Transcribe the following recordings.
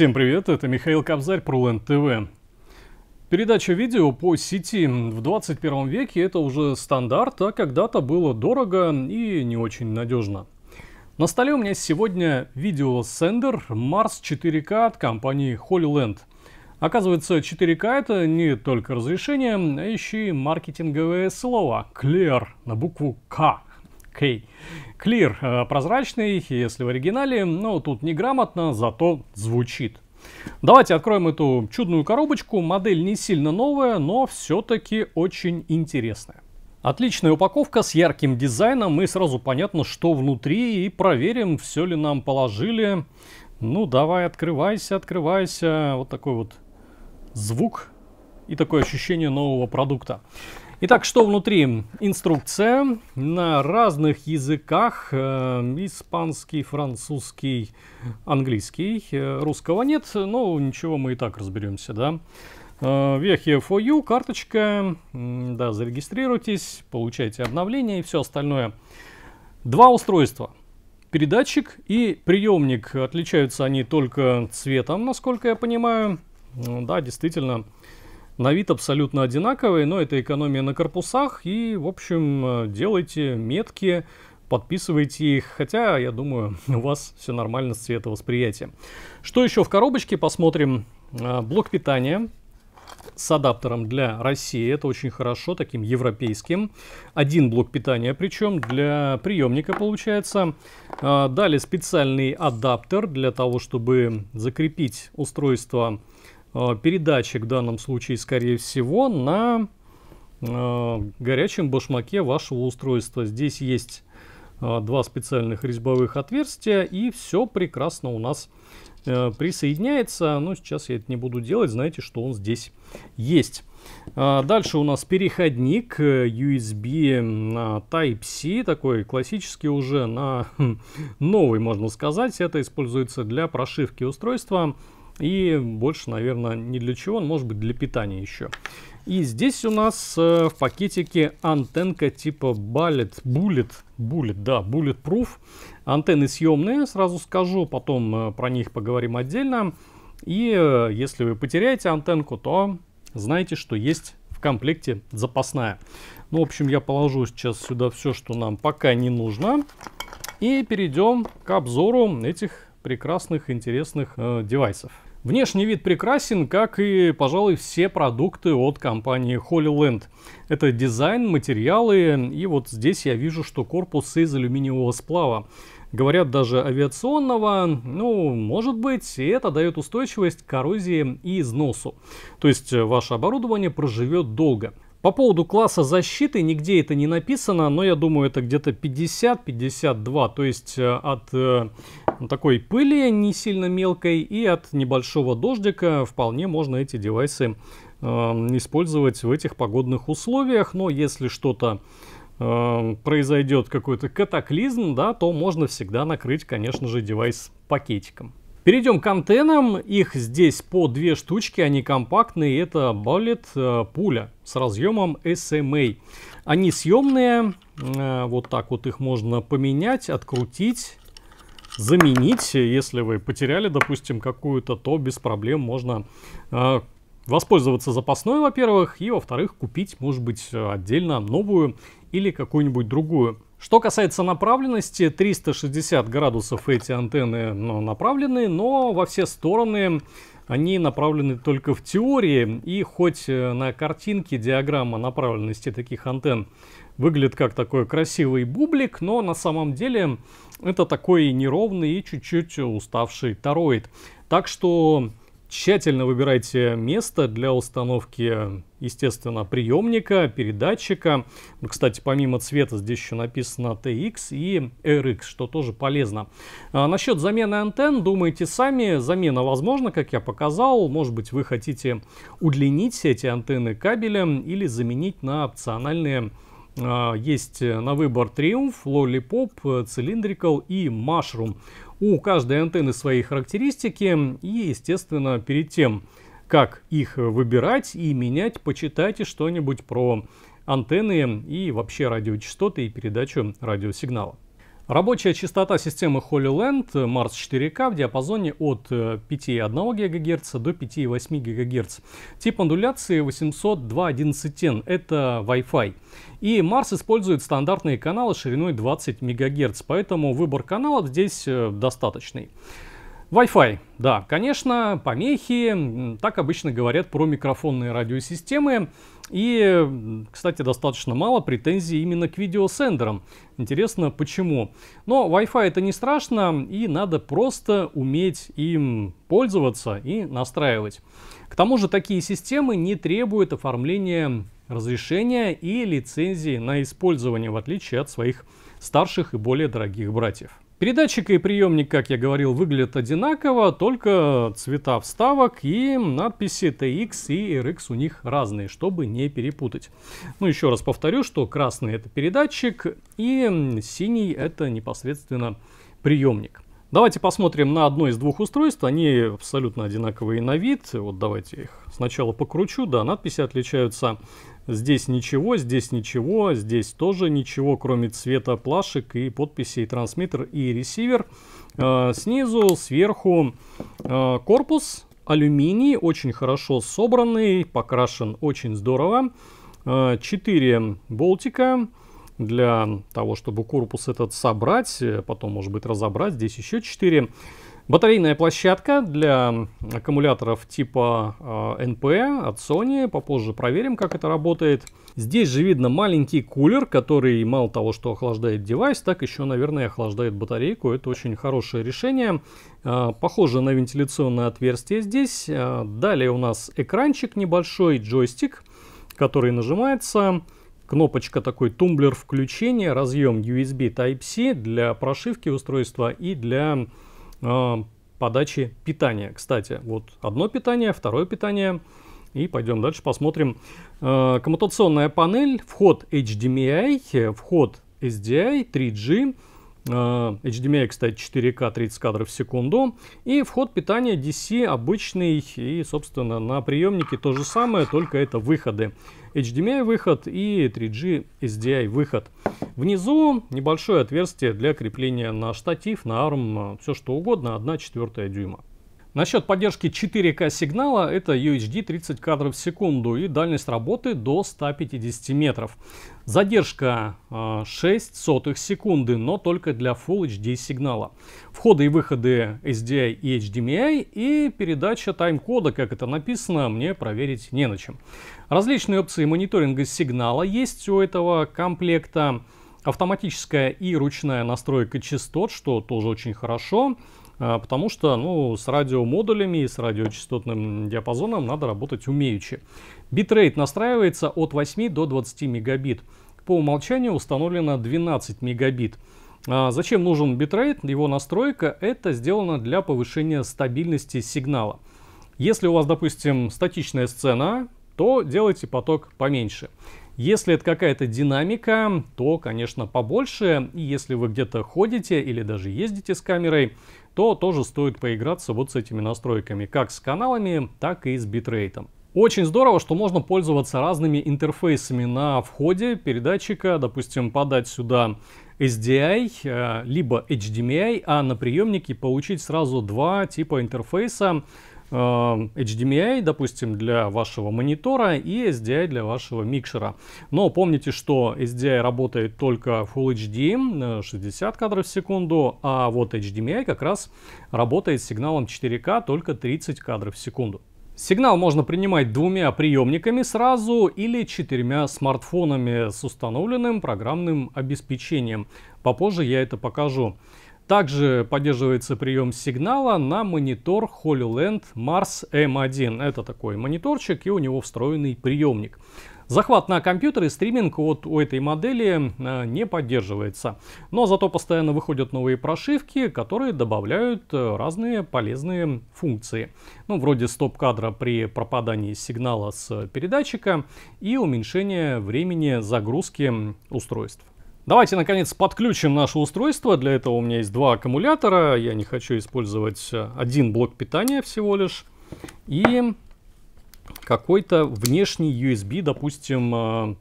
Всем привет, это Михаил Кобзарь, Прулэнд ТВ. Передача видео по сети в 21 веке это уже стандарт, а когда-то было дорого и не очень надежно. На столе у меня сегодня видеосендер Mars 4K от компании Holyland. Оказывается, 4К это не только разрешение, а еще и маркетинговое слово «clear» на букву «К». Кей. Clear э, прозрачный, если в оригинале, но тут неграмотно, зато звучит. Давайте откроем эту чудную коробочку. Модель не сильно новая, но все-таки очень интересная. Отличная упаковка с ярким дизайном и сразу понятно, что внутри и проверим, все ли нам положили. Ну давай, открывайся, открывайся. Вот такой вот звук и такое ощущение нового продукта. Итак, что внутри? Инструкция на разных языках. Э, испанский, французский, английский. Э, русского нет, но ничего, мы и так разберемся, да. Э, Вехе for you, карточка, да, зарегистрируйтесь, получайте обновления и все остальное. Два устройства. Передатчик и приемник. Отличаются они только цветом, насколько я понимаю. Ну да, действительно, на вид абсолютно одинаковые, но это экономия на корпусах. И, в общем, э, делайте метки, подписывайте их, хотя, я думаю, у вас все нормально с цветовосприятием. Что еще в коробочке? Посмотрим. Э, блок питания с адаптером для России, это очень хорошо, таким европейским. Один блок питания, причем для приемника получается. Э, далее специальный адаптер для того, чтобы закрепить устройство Э, передатчик в данном случае, скорее всего, на э, горячем башмаке вашего устройства. Здесь есть э, два специальных резьбовых отверстия, и все прекрасно у нас присоединяется. Но ну, сейчас я это не буду делать, знаете, что он здесь есть. А дальше у нас переходник USB на Type-C, такой классический уже, на новый, можно сказать. Это используется для прошивки устройства. И больше, наверное, ни для чего, он может быть для питания еще. И здесь у нас э, в пакетике антенка типа Bullet, Bullet, Bullet, да, Bulletproof. Антенны съемные, сразу скажу, потом э, про них поговорим отдельно. И э, если вы потеряете антенку, то знаете, что есть в комплекте запасная. Ну, в общем, я положу сейчас сюда все, что нам пока не нужно. И перейдем к обзору этих прекрасных, интересных э, девайсов. Внешний вид прекрасен, как и, пожалуй, все продукты от компании Holy Land. Это дизайн, материалы, и вот здесь я вижу, что корпус из алюминиевого сплава. Говорят, даже авиационного, ну, может быть, и это дает устойчивость к коррозии и износу. То есть э, ваше оборудование проживет долго. По поводу класса защиты, нигде это не написано, но я думаю, это где-то 50-52, то есть э, от э, такой пыли не сильно мелкой и от небольшого дождика вполне можно эти девайсы э, использовать в этих погодных условиях, но если что-то э, произойдет какой-то катаклизм, да, то можно всегда накрыть, конечно же, девайс пакетиком. Перейдем к антеннам. Их здесь по две штучки, они компактные. Это балет э, пуля с разъемом SMA. Они съемные, э, вот так вот их можно поменять, открутить, заменить. Если вы потеряли, допустим, какую-то, то без проблем можно э, воспользоваться запасной, во-первых, и, во-вторых, купить, может быть, отдельно новую или какую-нибудь другую. Что касается направленности, 360 градусов эти антенны ну, направлены, но во все стороны они направлены только в теории. И хоть э, на картинке диаграмма направленности таких антенн выглядит как такой красивый бублик, но на самом деле это такой неровный и чуть-чуть уставший тороид. Так что Тщательно выбирайте место для установки, естественно, приемника, передатчика. Ну, кстати, помимо цвета здесь еще написано TX и RX, что тоже полезно. А, насчет замены антенн думайте сами. Замена возможна, как я показал. Может быть, вы хотите удлинить эти антенны кабелем или заменить на опциональные а, есть на выбор Triumph, Лолипоп, Cylindrical и Mushroom. У каждой антенны свои характеристики и, естественно, перед тем, как их выбирать и менять, почитайте что-нибудь про антенны и вообще радиочастоты и передачу радиосигнала. Рабочая частота системы Holy э, Mars 4 k в диапазоне от 5,1 э, ГГц до 5,8 ГГц. Тип модуляции 802.11n – это Wi-Fi. И Mars использует стандартные каналы шириной 20 МГц, поэтому выбор каналов здесь э, достаточный. Wi-Fi. Да, конечно, помехи. Так обычно говорят про микрофонные радиосистемы. И, кстати, достаточно мало претензий именно к видеосендерам. Интересно, почему. Но Wi-Fi это не страшно, и надо просто уметь им пользоваться и настраивать. К тому же такие системы не требуют оформления разрешения и лицензии на использование, в отличие от своих старших и более дорогих братьев. Передатчик и приемник, как я говорил, выглядят одинаково, только цвета вставок и надписи TX и RX у них разные, чтобы не перепутать. Ну, еще раз повторю, что красный это передатчик и синий это непосредственно приемник. Давайте посмотрим на одно из двух устройств. Они абсолютно одинаковые на вид. Вот давайте их сначала покручу. Да, надписи отличаются. Здесь ничего, здесь ничего, здесь тоже ничего, кроме цвета плашек и подписей трансмиттер и ресивер. А, снизу, сверху а, корпус алюминий, очень хорошо собранный, покрашен очень здорово. А, четыре болтика для того, чтобы корпус этот собрать, э, потом, может быть, разобрать. Здесь еще 4. Батарейная площадка для аккумуляторов типа э, NP от Sony. Попозже проверим, как это работает. Здесь же видно маленький кулер, который мало того, что охлаждает девайс, так еще, наверное, охлаждает батарейку. Это очень хорошее решение. Э, похоже на вентиляционное отверстие здесь. Э, далее у нас экранчик небольшой, джойстик, который нажимается кнопочка такой тумблер включения, разъем USB Type-C для прошивки устройства и для а, подачи питания. Кстати, вот одно питание, второе питание. И пойдем дальше посмотрим. А, коммутационная панель, вход HDMI, вход SDI, 3G, Э, HDMI, кстати, 4К 30 кадров в секунду. И вход питания DC обычный. И, собственно, на приемнике то же самое, только это выходы. HDMI выход и 3G SDI выход. Внизу небольшое отверстие для крепления на штатив, на арм, все что угодно, 1 четвертая дюйма. Насчет поддержки 4К сигнала это UHD 30 кадров в секунду и дальность работы до 150 метров. Задержка 6 а, сотых секунды, но только для Full HD сигнала. Входы и выходы SDI и HDMI и передача тайм-кода, как это написано, мне проверить не на чем. Различные опции мониторинга сигнала есть у этого комплекта. Автоматическая и ручная настройка частот, что тоже очень хорошо. Хорошо. А, потому что ну, с радиомодулями и с радиочастотным диапазоном надо работать умеючи. Битрейт настраивается от 8 до 20 мегабит. По умолчанию установлено 12 мегабит. А зачем нужен битрейт? Его настройка это сделано для повышения стабильности сигнала. Если у вас, допустим, статичная сцена, то делайте поток поменьше. Если это какая-то динамика, то, конечно, побольше. И если вы где-то ходите или даже ездите с камерой, то тоже стоит поиграться вот с этими настройками, как с каналами, так и с битрейтом. Очень здорово, что можно пользоваться разными интерфейсами на входе передатчика, допустим, подать сюда SDI, э, либо HDMI, а на приемнике получить сразу два типа интерфейса. Э, HDMI, допустим, для вашего монитора и SDI для вашего микшера. Но помните, что SDI работает только Full HD, 60 э, кадров в секунду, а вот HDMI как раз работает с сигналом 4К только 30 кадров в секунду. Сигнал можно принимать двумя приемниками сразу или четырьмя смартфонами с установленным программным обеспечением. Попозже я это покажу. Также поддерживается прием сигнала на монитор HoloLand Mars M1. Это такой мониторчик и у него встроенный приемник. Захват на компьютер и стриминг вот у этой модели э, не поддерживается. Но зато постоянно выходят новые прошивки, которые добавляют э, разные полезные функции. Ну, вроде стоп-кадра при пропадании сигнала с передатчика и уменьшение времени загрузки устройств. Давайте, наконец, подключим наше устройство. Для этого у меня есть два аккумулятора. Я не хочу использовать э, один блок питания всего лишь. И какой-то внешний USB, допустим, э,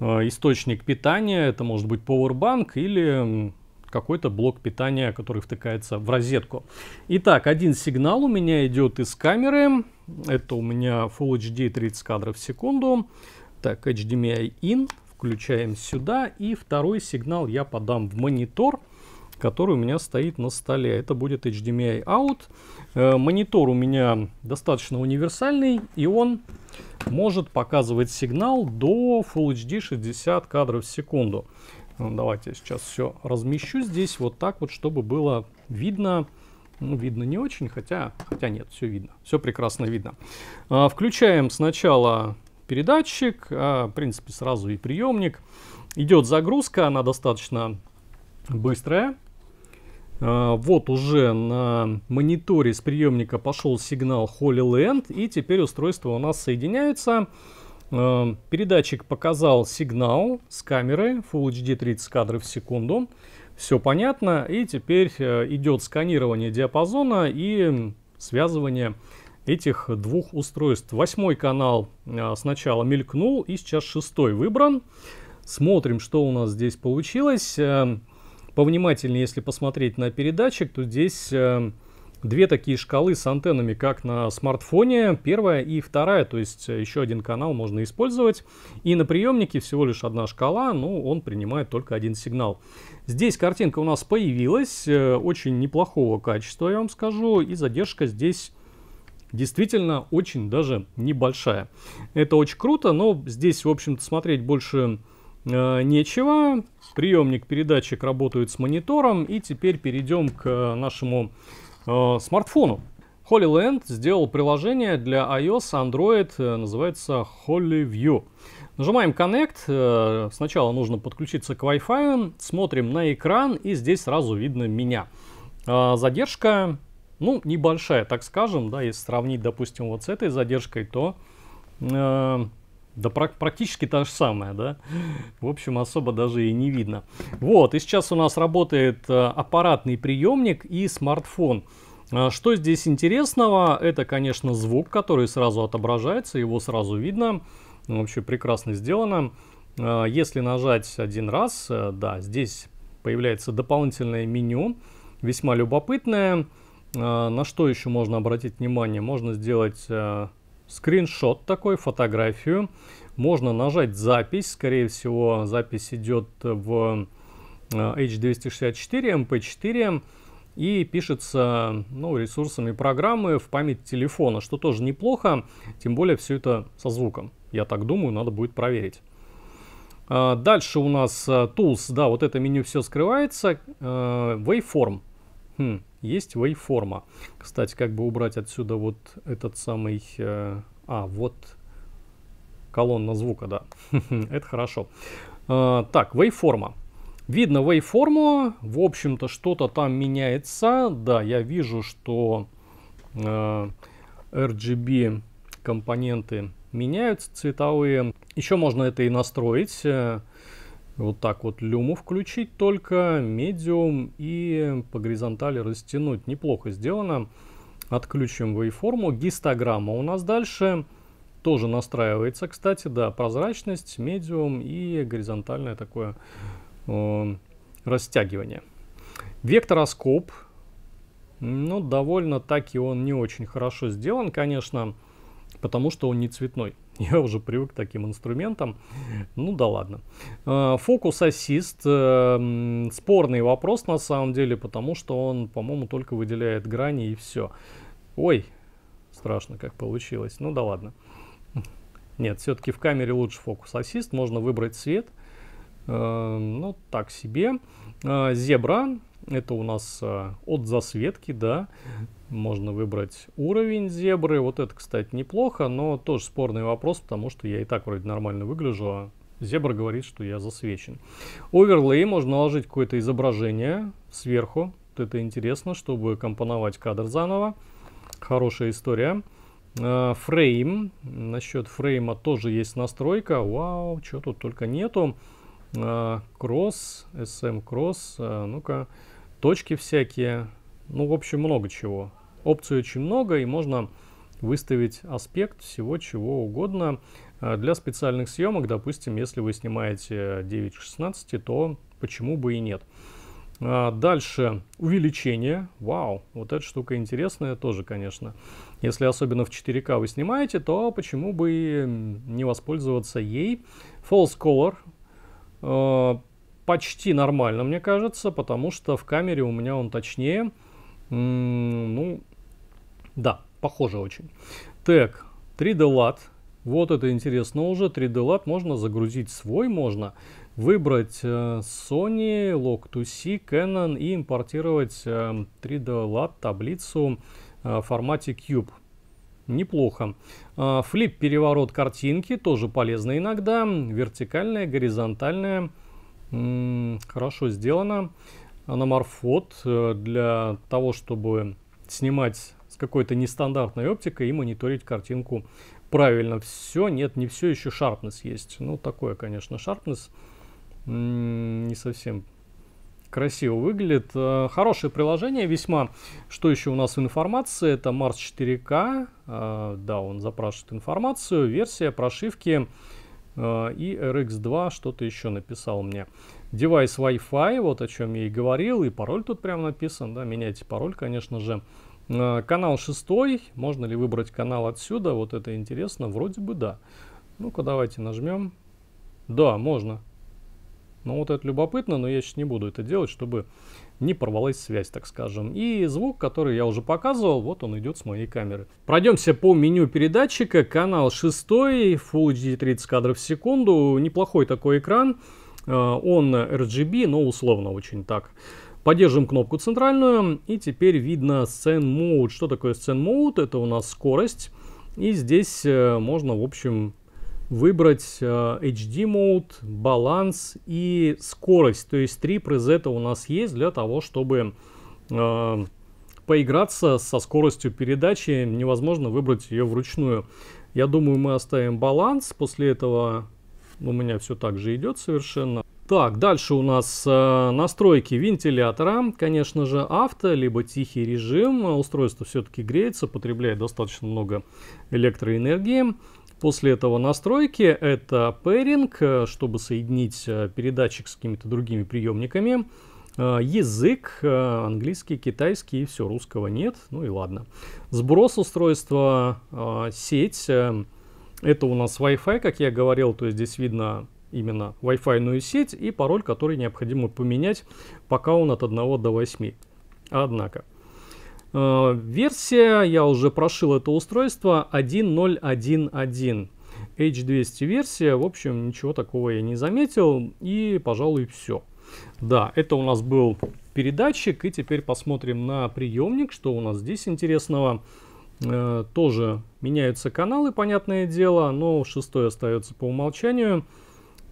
э, источник питания. Это может быть Powerbank или какой-то блок питания, который втыкается в розетку. Итак, один сигнал у меня идет из камеры. Это у меня Full HD 30 кадров в секунду. Так, HDMI in. Включаем сюда. И второй сигнал я подам в монитор, который у меня стоит на столе. Это будет HDMI out. Э, монитор у меня достаточно универсальный, и он может показывать сигнал до Full HD 60 кадров в секунду. Э, давайте я сейчас все размещу здесь вот так вот, чтобы было видно. Ну, видно не очень, хотя, хотя нет, все видно. Все прекрасно видно. Э, включаем сначала передатчик, а, в принципе, сразу и приемник. Идет загрузка, она достаточно быстрая. А, вот уже на мониторе с приемника пошел сигнал Holy Land, и теперь устройство у нас соединяется. А, передатчик показал сигнал с камеры Full HD 30 кадров в секунду. Все понятно, и теперь э, идет сканирование диапазона и связывание этих двух устройств. Восьмой канал а, сначала мелькнул, и сейчас шестой выбран. Смотрим, что у нас здесь получилось. А, повнимательнее, если посмотреть на передатчик, то здесь э, две такие шкалы с антеннами, как на смартфоне, первая и вторая, то есть э, еще один канал можно использовать. И на приемнике всего лишь одна шкала, но он принимает только один сигнал. Здесь картинка у нас появилась, очень неплохого качества, я вам скажу, и задержка здесь действительно очень даже небольшая. Это очень круто, но здесь, в общем-то, смотреть больше э, нечего. Приемник передатчик работает с монитором. И теперь перейдем к нашему э, смартфону. HolyLand сделал приложение для iOS, Android, э, называется HolyView. Нажимаем Connect, э, сначала нужно подключиться к Wi-Fi, смотрим на экран и здесь сразу видно меня. Э, задержка ну, небольшая, так скажем, да, если сравнить, допустим, вот с этой задержкой, то э, да практически та же самая, да. В общем, особо даже и не видно. Вот, и сейчас у нас работает э, аппаратный приемник и смартфон. Э, что здесь интересного? Это, конечно, звук, который сразу отображается, его сразу видно. Вообще прекрасно сделано. Э, если нажать один раз, да, здесь появляется дополнительное меню, весьма любопытное. А, на что еще можно обратить внимание? Можно сделать э, скриншот такой, фотографию. Можно нажать запись. Скорее всего, запись идет в э, H264 MP4 эм и пишется ну, ресурсами программы в память телефона, что тоже неплохо, тем более все это со звуком. Я так думаю, надо будет проверить. А, дальше у нас э, Tools, да, вот это меню все скрывается. Waveform. Хм есть waveform. Кстати, как бы убрать отсюда вот этот самый... Э, а, вот колонна звука, да. Это хорошо. Э, так, waveform. Видно waveform. В общем-то, что-то там меняется. Да, я вижу, что э, RGB компоненты меняются цветовые. Еще можно это и настроить. Э, вот так вот люму включить только, медиум и по горизонтали растянуть. Неплохо сделано. Отключим вейформу Гистограмма у нас дальше тоже настраивается, кстати, да, прозрачность, медиум и горизонтальное такое э, растягивание. Вектороскоп, ну, довольно-таки он не очень хорошо сделан, конечно, конечно потому что он не цветной. Я уже привык к таким инструментам. Ну да ладно. Э, фокус ассист. Э, спорный вопрос на самом деле, потому что он, по-моему, только выделяет грани и все. Ой, страшно, как получилось. Ну да ладно. Нет, все-таки в камере лучше фокус ассист. Можно выбрать цвет. Э, ну, так себе. Зебра это у нас а, от засветки, да. Можно выбрать уровень зебры. Вот это, кстати, неплохо, но тоже спорный вопрос, потому что я и так вроде нормально выгляжу, а зебра говорит, что я засвечен. Оверлей можно наложить какое-то изображение сверху. Вот это интересно, чтобы компоновать кадр заново. Хорошая история. Э, фрейм. Насчет фрейма тоже есть настройка. Вау, что тут только нету. Э, кросс, SM эм Кросс. Ну-ка точки всякие. Ну, в общем, много чего. Опций очень много, и можно выставить аспект всего чего угодно. А, для специальных съемок, допустим, если вы снимаете 9.16, то почему бы и нет. А, дальше увеличение. Вау, вот эта штука интересная тоже, конечно. Если особенно в 4К вы снимаете, то почему бы и не воспользоваться ей. False color а, почти нормально, мне кажется, потому что в камере у меня он точнее. Ну, да, похоже очень. Так, 3D LAT. Вот это интересно уже. 3D LAT можно загрузить свой, можно выбрать э, Sony, Log2C, Canon и импортировать 3D э, LAT таблицу э, в формате Cube. Неплохо. Флип переворот картинки тоже полезно иногда. Вертикальная, горизонтальная Хорошо сделано. Аноморфот э, для того, чтобы снимать с какой-то нестандартной оптикой и мониторить картинку правильно. Все, нет, не все, еще шарпнес есть. Ну, такое, конечно, шарпнес не совсем красиво выглядит. Э, хорошее приложение весьма. Что еще у нас в информации? Это Mars 4K. Э, да, он запрашивает информацию. Версия прошивки а, и RX2 что-то еще написал мне. Девайс Wi-Fi, вот о чем я и говорил, и пароль тут прям написан, да, меняйте пароль, конечно же. А, канал шестой, можно ли выбрать канал отсюда, вот это интересно, вроде бы да. Ну-ка, давайте нажмем. Да, можно. Ну вот это любопытно, но я сейчас не буду это делать, чтобы не порвалась связь, так скажем. И звук, который я уже показывал, вот он идет с моей камеры. Пройдемся по меню передатчика. Канал 6, Full HD 30 кадров в секунду. Неплохой такой экран. Э, он RGB, но условно очень так. Поддерживаем кнопку центральную. И теперь видно Scene Mode. Что такое Scene Mode? Это у нас скорость. И здесь э, можно, в общем, выбрать э, HD мод, баланс и скорость. То есть три презета у нас есть для того, чтобы э, поиграться со скоростью передачи. Невозможно выбрать ее вручную. Я думаю, мы оставим баланс. После этого у меня все так же идет совершенно. Так, дальше у нас э, настройки вентилятора, конечно же, авто, либо тихий режим. Устройство все-таки греется, потребляет достаточно много электроэнергии. После этого настройки это пэринг, чтобы соединить э, передатчик с какими-то другими приемниками. Э, язык, э, английский, китайский, и все, русского нет, ну и ладно. Сброс устройства, сеть, это у нас Wi-Fi, как я говорил, то есть здесь видно именно Wi-Fi сеть и пароль, который необходимо поменять, пока он от 1 до 8. Однако, Э, версия, я уже прошил это устройство, 1.0.1.1. H200 версия, в общем, ничего такого я не заметил. И, пожалуй, все. Да, это у нас был передатчик. И теперь посмотрим на приемник, что у нас здесь интересного. Э, тоже меняются каналы, понятное дело, но шестой остается по умолчанию.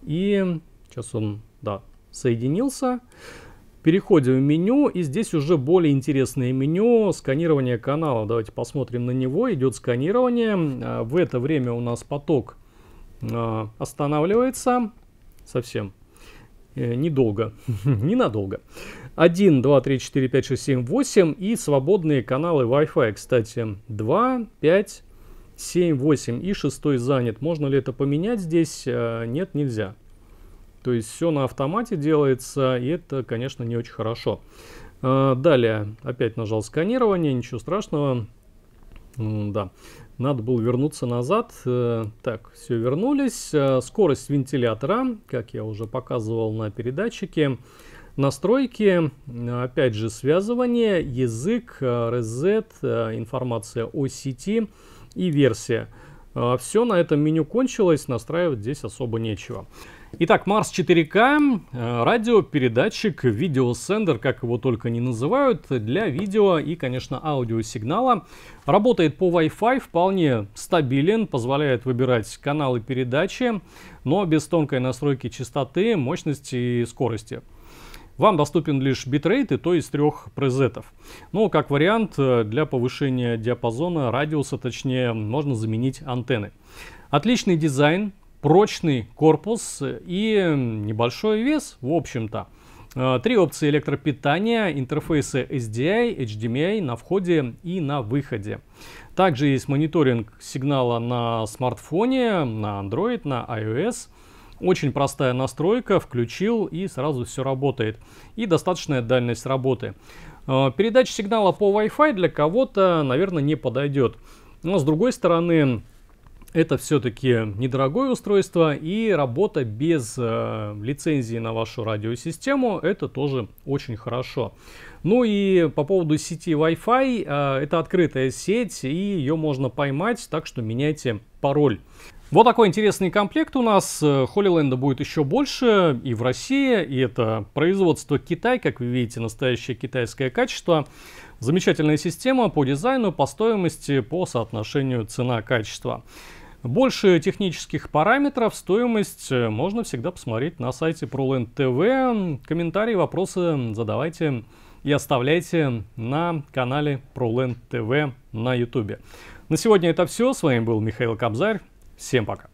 И сейчас он, да, Соединился. Переходим в меню, и здесь уже более интересное меню, сканирование канала. Давайте посмотрим на него, идет сканирование. А, в это время у нас поток а, останавливается совсем э, недолго, ненадолго. 1, 2, 3, 4, 5, 6, 7, 8 и свободные каналы Wi-Fi, кстати, 2, 5, 7, 8 и 6 занят. Можно ли это поменять здесь? Э, нет, нельзя. То есть все на автомате делается, и это, конечно, не очень хорошо. А, далее, опять нажал сканирование, ничего страшного. Да, надо было вернуться назад. Э, так, все вернулись. Э, скорость вентилятора, как я уже показывал на передатчике. Настройки, э, опять же, связывание, язык, reset, информация о сети и версия. А, Все на этом меню кончилось, настраивать здесь особо нечего. Итак, Марс 4К, а, радиопередатчик, видеосендер, как его только не называют, для видео и, конечно, аудиосигнала. Работает по Wi-Fi, вполне стабилен, позволяет выбирать каналы передачи, но без тонкой настройки частоты, мощности и скорости. Вам доступен лишь битрейт и то из трех презетов. Но как вариант э, для повышения диапазона, радиуса точнее, можно заменить антенны. Отличный дизайн, прочный корпус и небольшой вес, в общем-то. Э, три опции электропитания, интерфейсы SDI, HDMI на входе и на выходе. Также есть мониторинг сигнала на смартфоне, на Android, на iOS – очень простая настройка, включил и сразу все работает. И достаточная дальность работы. Э, передача сигнала по Wi-Fi для кого-то, наверное, не подойдет. Но с другой стороны, это все-таки недорогое устройство и работа без э, лицензии на вашу радиосистему, это тоже очень хорошо. Ну и по поводу сети Wi-Fi, э, это открытая сеть и ее можно поймать, так что меняйте пароль. Вот такой интересный комплект у нас. Холиленда э, будет еще больше и в России, и это производство Китай, как вы видите, настоящее китайское качество. Замечательная система по дизайну, по стоимости, по соотношению цена-качество. Больше технических параметров, стоимость э, можно всегда посмотреть на сайте ProLand TV. Комментарии, вопросы задавайте и оставляйте на канале ProLand TV на YouTube. На сегодня это все. С вами был Михаил Кобзарь. Всем пока.